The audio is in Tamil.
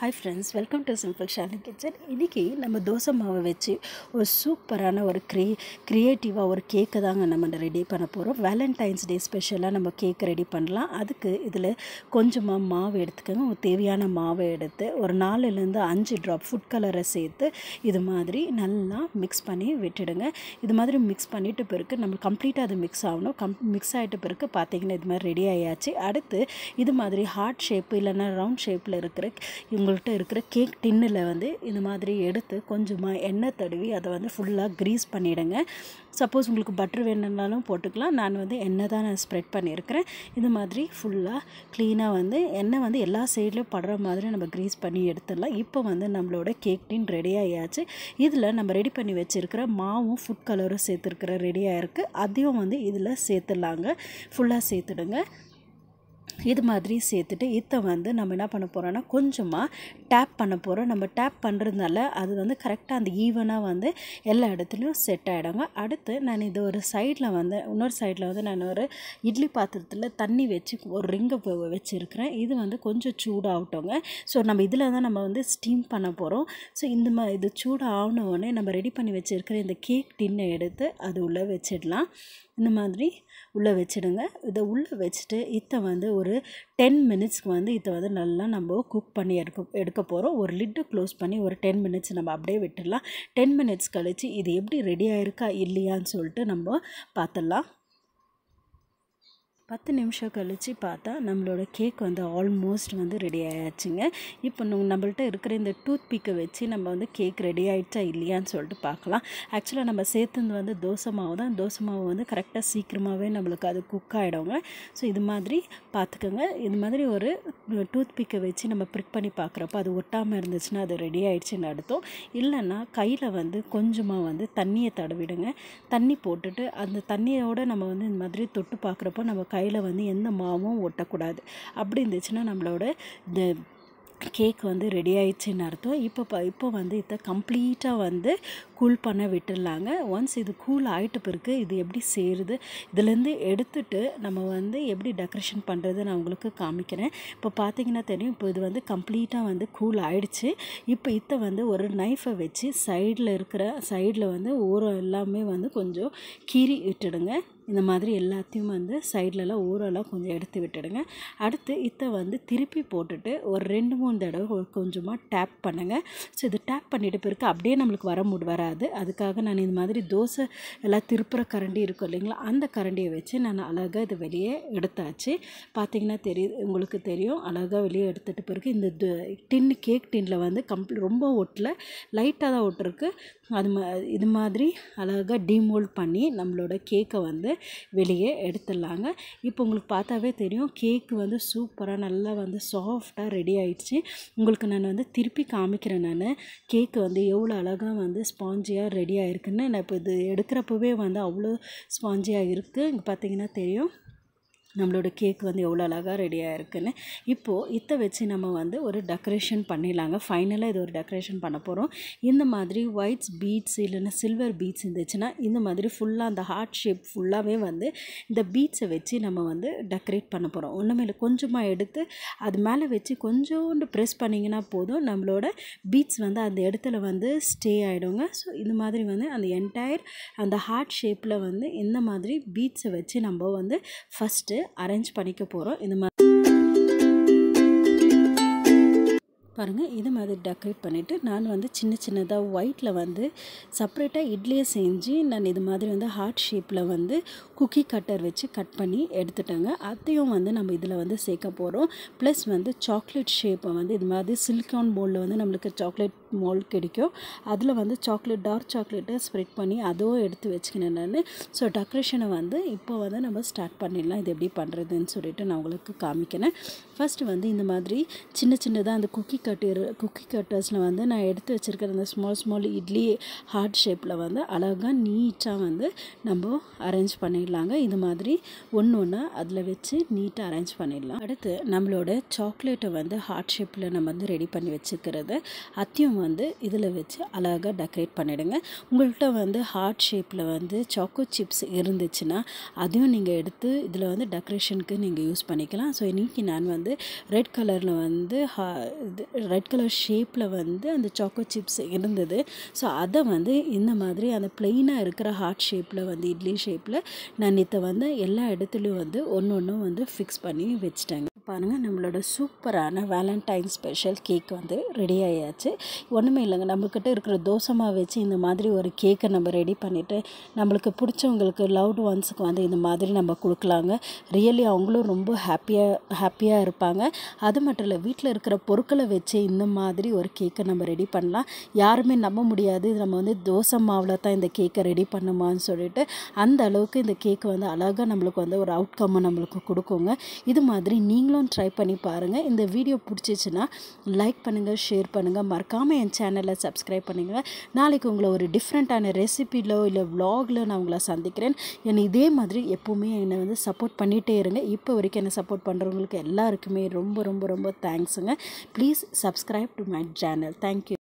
hi friends welcome to simple Shali kitchen இன்றைக்கி நம்ம தோசை மாவை வச்சு ஒரு சூப்பரான ஒரு க்ரியே க்ரியேட்டிவாக ஒரு கேக்கை தாங்க நம்ம ரெடி பண்ண போகிறோம் வேலண்டைன்ஸ் டே ஸ்பெஷலாக நம்ம கேக் ரெடி பண்ணலாம் அதுக்கு இதில் கொஞ்சமாக மாவு எடுத்துக்கோங்க தேவையான மாவை எடுத்து ஒரு நாலுலேருந்து அஞ்சு ட்ராப் ஃபுட் கலரை சேர்த்து இது மாதிரி நல்லா மிக்ஸ் பண்ணி விட்டுடுங்க இது மாதிரி மிக்ஸ் பண்ணிட்டு பிறகு நம்ம கம்ப்ளீட்டாக அது மிக்ஸ் ஆகணும் கம் மிக்ஸ் ஆகிட்டு பிறகு பார்த்தீங்கன்னா இது மாதிரி ரெடி ஆயாச்சு அடுத்து இது மாதிரி ஹார்ட் ஷேப்பு இல்லைன்னா ரவுண்ட் ஷேப்பில் இருக்கிற உங்கள்கிட்ட இருக்கிற கேக் டின்னில் வந்து இந்த மாதிரி எடுத்து கொஞ்சமாக எண்ணெய் தடவி அதை வந்து ஃபுல்லாக க்ரீஸ் பண்ணிவிடுங்க சப்போஸ் உங்களுக்கு பட்டர் வேணும்னாலும் போட்டுக்கலாம் நான் வந்து எண்ணெய் தான் நான் ஸ்ப்ரெட் பண்ணியிருக்கிறேன் இந்த மாதிரி ஃபுல்லாக க்ளீனாக வந்து எண்ணெய் வந்து எல்லா சைட்லேயும் படுற மாதிரி நம்ம க்ரீஸ் பண்ணி எடுத்துடலாம் இப்போ வந்து நம்மளோட கேக் டின் ரெடி ஆகியாச்சு இதில் நம்ம ரெடி பண்ணி வச்சுருக்கிற மாவும் ஃபுட் கலரும் சேர்த்துருக்குற ரெடியாக இருக்குது அதையும் வந்து இதில் சேர்த்துடலாங்க ஃபுல்லாக சேர்த்துடுங்க இது மாதிரி சேர்த்துட்டு இதை வந்து நம்ம என்ன பண்ண போகிறோன்னா கொஞ்சமாக டேப் பண்ண போகிறோம் நம்ம டேப் பண்ணுறதுனால அது வந்து கரெக்டாக அந்த ஈவனாக வந்து எல்லா இடத்துலையும் செட் ஆகிடுங்க அடுத்து நான் இது ஒரு சைடில் வந்து இன்னொரு சைடில் வந்து நான் ஒரு இட்லி பாத்திரத்தில் தண்ணி வச்சு ஒரு ரிங்கை வச்சுருக்கிறேன் இது வந்து கொஞ்சம் சூடாகட்டோங்க ஸோ நம்ம இதில் தான் நம்ம வந்து ஸ்டீம் பண்ண போகிறோம் ஸோ இந்த மாதிரி இது சூடாகின உடனே நம்ம ரெடி பண்ணி வச்சுருக்கிற இந்த கேக் டின்னை எடுத்து அது உள்ளே வச்சிடலாம் இந்த மாதிரி உள்ளே வச்சிடுங்க இதை உள்ளே வச்சுட்டு இத்தை வந்து ஒரு ஒரு டென் மினிட்ஸ்க்கு வந்து இதை வந்து நல்லா நம்ம குக் பண்ணி எடுக்க எடுக்க போகிறோம் ஒரு லிட்டை க்ளோஸ் பண்ணி ஒரு டென் மினிட்ஸ் நம்ம அப்படியே விட்டுடலாம் டென் மினிட்ஸ் கழித்து இது எப்படி ரெடி ஆகிருக்கா இல்லையான்னு சொல்லிட்டு நம்ம பார்த்துடலாம் பத்து நிமிஷம் கழித்து பார்த்தா நம்மளோட கேக் வந்து ஆல்மோஸ்ட் வந்து ரெடி ஆயாச்சுங்க இப்போ நம்மள்கிட்ட இருக்கிற இந்த டூத் பிக்கை வச்சு நம்ம வந்து கேக் ரெடி ஆகிடுச்சா இல்லையான்னு சொல்லிட்டு பார்க்கலாம் ஆக்சுவலாக நம்ம சேர்த்துந்து வந்து தோசை மாவு தான் தோசை மாவு வந்து கரெக்டாக சீக்கிரமாகவே நம்மளுக்கு அது குக் ஆகிடுவோங்க ஸோ இது மாதிரி பார்த்துக்கோங்க இது மாதிரி ஒரு டூத் பிக்கை வச்சு நம்ம ப்ரிக் பண்ணி பார்க்குறப்ப அது ஒட்டாமல் இருந்துச்சுன்னா அது ரெடி ஆகிடுச்சுன்னு அடுத்தோம் இல்லைன்னா கையில் வந்து கொஞ்சமாக வந்து தண்ணியை தடவிடுங்க தண்ணி போட்டுட்டு அந்த தண்ணியோடு நம்ம வந்து இந்த மாதிரி தொட்டு பார்க்குறப்போ நம்ம கையில் வந்து எந்த மாவும் ஒட்டக்கூடாது அப்படி இருந்துச்சுன்னா நம்மளோட இந்த கேக் வந்து ரெடி ஆயிடுச்சுன்னு அர்த்தம் இப்போ ப இப்போ வந்து இதை கம்ப்ளீட்டாக வந்து கூல் பண்ண விட்டுடலாங்க ஒன்ஸ் இது கூல் ஆகிட்ட பிறகு இது எப்படி சேருது இதுலேருந்து எடுத்துட்டு நம்ம வந்து எப்படி டெக்கரேஷன் பண்ணுறது நான் உங்களுக்கு காமிக்கிறேன் இப்போ பார்த்தீங்கன்னா தெரியும் இப்போ இது வந்து கம்ப்ளீட்டாக வந்து கூல் ஆகிடுச்சு இப்போ இதை வந்து ஒரு நைஃபை வச்சு சைடில் இருக்கிற சைடில் வந்து ஓரம் எல்லாமே வந்து கொஞ்சம் கீறி விட்டுடுங்க இந்த மாதிரி எல்லாத்தையும் வந்து சைட்லலாம் ஊரெல்லாம் கொஞ்சம் எடுத்து விட்டுடுங்க அடுத்து இதை வந்து திருப்பி போட்டுட்டு ஒரு ரெண்டு மூணு தடவை கொஞ்சமாக டேப் பண்ணுங்கள் ஸோ இது டேப் பண்ணிட்டு பிறகு அப்படியே நம்மளுக்கு வர முடி வராது அதுக்காக நான் இந்த மாதிரி தோசை எல்லாம் திருப்புற கரண்டி இருக்கும் இல்லைங்களா அந்த கரண்டியை வச்சு நான் அழகாக இது வெளியே எடுத்தாச்சு பார்த்தீங்கன்னா தெரியுது உங்களுக்கு தெரியும் அழகாக வெளியே எடுத்துகிட்டு பிறகு இந்த டின்னு கேக் டின்னில் வந்து கம்ப்ளீட் ரொம்ப ஒட்டில் லைட்டாக தான் ஒட்டிருக்கு அது மா இது மாதிரி அழகாக டீமோல்ட் பண்ணி நம்மளோட கேக்கை வந்து வெளியே எடுத்துடலாங்க இப்போ உங்களுக்கு பார்த்தாவே தெரியும் கேக்கு வந்து சூப்பராக நல்லா வந்து சாஃப்டாக ரெடி ஆகிடுச்சு உங்களுக்கு நான் வந்து திருப்பி காமிக்கிறேன் நான் கேக்கு வந்து எவ்வளோ அழகாக வந்து ஸ்பாஞ்சியாக ரெடி ஆகிருக்குன்னு நான் இப்போ இது எடுக்கிறப்பவே வந்து அவ்வளோ ஸ்பாஞ்சியாக இருக்குது இங்கே பார்த்தீங்கன்னா தெரியும் நம்மளோட கேக் வந்து எவ்வளோ அழகாக ரெடியாக இருக்குன்னு இப்போது இதை வச்சு நம்ம வந்து ஒரு டெக்கரேஷன் பண்ணிடலாங்க ஃபைனலாக இது ஒரு டெக்கரேஷன் பண்ண போகிறோம் இந்த மாதிரி ஒயிட்ஸ் பீட்ஸ் இல்லைன்னா சில்வர் பீட்ஸ் இருந்துச்சுன்னா இந்த மாதிரி ஃபுல்லாக அந்த ஹார்ட் ஷேப் ஃபுல்லாகவே வந்து இந்த பீட்ஸை வச்சு நம்ம வந்து டெக்கரேட் பண்ண போகிறோம் ஒன்றுமே இல்லை கொஞ்சமாக எடுத்து அது மேலே வச்சு கொஞ்சோண்டு ப்ரெஸ் பண்ணிங்கன்னா போதும் நம்மளோட பீட்ஸ் வந்து அந்த இடத்துல வந்து ஸ்டே ஆகிடுங்க ஸோ இந்த மாதிரி வந்து அந்த என்டையர் அந்த ஹார்ட் ஷேப்பில் வந்து இந்த மாதிரி பீட்ஸை வச்சு நம்ம வந்து ஃபஸ்ட்டு அரேஞ்ச் பண்ணிக்க போகிறோம் இந்த மாதிரி பாருங்கள் இது மாதிரி டெக்கரேட் பண்ணிவிட்டு நான் வந்து சின்ன சின்னதாக ஒயிட்டில் வந்து செப்ரேட்டாக இட்லியை செஞ்சு நான் இது மாதிரி வந்து ஹார்ட் ஷேப்பில் வந்து குக்கி கட்டர் வச்சு கட் பண்ணி எடுத்துட்டாங்க அதையும் வந்து நம்ம இதில் வந்து சேர்க்க போகிறோம் ப்ளஸ் வந்து சாக்லேட் ஷேப்பை வந்து இது மாதிரி சில்கான் போல்டில் வந்து நம்மளுக்கு சாக்லேட் மோல்ட் கிடைக்கும் அதில் வந்து சாக்லேட் டார்க் சாக்லேட்டை ஸ்ப்ரெட் பண்ணி அதுவும் எடுத்து வச்சுக்கினேன் ஸோ டெக்கரேஷனை வந்து இப்போ வந்து நம்ம ஸ்டார்ட் பண்ணிடலாம் இது எப்படி பண்ணுறதுன்னு சொல்லிட்டு நான் உங்களுக்கு காமிக்கிறேன் ஃபஸ்ட்டு வந்து இந்த மாதிரி சின்ன சின்னதாக அந்த குக்கி கட்டர் குக்கி கட்டர்ஸில் வந்து நான் எடுத்து வச்சுருக்கிற அந்த ஸ்மால் ஸ்மால் இட்லி ஹார்ட் ஷேப்பில் வந்து அழகாக நீட்டாக வந்து நம்ம அரேஞ்ச் பண்ணிடலாங்க இது மாதிரி ஒன்று ஒன்று அதில் வச்சு நீட்டாக அரேஞ்ச் பண்ணிடலாம் அடுத்து நம்மளோட சாக்லேட்டை வந்து ஹார்ட் ஷேப்பில் நம்ம வந்து ரெடி பண்ணி வச்சுக்கிறது அத்தியம் வந்து இதில் வச்சு அழகாக டெக்கரேட் பண்ணிவிடுங்க உங்கள்கிட்ட வந்து ஹார்ட் ஷேப்பில் வந்து சாக்கோ சிப்ஸ் இருந்துச்சுன்னா அதையும் நீங்கள் எடுத்து இதில் வந்து டெக்கரேஷனுக்கு நீங்கள் யூஸ் பண்ணிக்கலாம் ஸோ இன்றைக்கி நான் வந்து ரெட் கலரில் வந்து ஹா இது ரெட் கலர் ஷேப்பில் வந்து அந்த சாக்கோ சிப்ஸ் இருந்தது ஸோ அதை வந்து இந்த மாதிரி அந்த பிளெயினாக இருக்கிற ஹார்ட் ஷேப்பில் வந்து இட்லி ஷேப்பில் நான் இதை வந்து எல்லா இடத்துலையும் வந்து ஒன்று ஒன்றும் வந்து ஃபிக்ஸ் பண்ணி வச்சுட்டேங்க பாருங்கள் நம்மளோட சூப்பரான வேலண்டைன் ஸ்பெஷல் கேக் வந்து ரெடி ஆயாச்சு ஒன்றுமே இல்லைங்க நம்மக்கிட்ட இருக்கிற தோசமாக வச்சு இந்த மாதிரி ஒரு கேக்கை நம்ம ரெடி பண்ணிவிட்டு நம்மளுக்கு பிடிச்சவங்களுக்கு லவ்டு ஒன்ஸுக்கு வந்து இந்த மாதிரி நம்ம கொடுக்கலாங்க ரியலி அவங்களும் ரொம்ப ஹாப்பியாக ஹாப்பியாக இருப்பாங்க அது மட்டும் இல்லை வீட்டில் இருக்கிற பொருட்களை வச்சு இந்த மாதிரி ஒரு கேக்கை நம்ம ரெடி பண்ணலாம் யாருமே நம்ப முடியாது நம்ம வந்து தோசை மாவில் தான் இந்த கேக்கை ரெடி பண்ணுமான்னு சொல்லிட்டு அந்த அளவுக்கு இந்த கேக்கு வந்து அழகாக நம்மளுக்கு வந்து ஒரு அவுட்கம்மை நம்மளுக்கு கொடுக்குங்க இது மாதிரி நீங்களும் நீங்களும் ட்ரை பண்ணி பாருங்கள் இந்த வீடியோ பிடிச்சிச்சின்னா லைக் பண்ணுங்கள் ஷேர் பண்ணுங்கள் மறக்காமல் என் சேனலை சப்ஸ்கிரைப் பண்ணுங்கள் நாளைக்கு உங்களை ஒரு டிஃப்ரெண்ட்டான ரெசிப்பிலோ இல்லை விலாகில் நான் உங்களை சந்திக்கிறேன் என்னை இதே மாதிரி எப்போவுமே என்னை வந்து சப்போர்ட் பண்ணிகிட்டே இருங்க இப்போ வரைக்கும் என்னை சப்போர்ட் பண்ணுறவங்களுக்கு எல்லாருக்குமே ரொம்ப ரொம்ப ரொம்ப தேங்க்ஸுங்க please subscribe to my channel thank you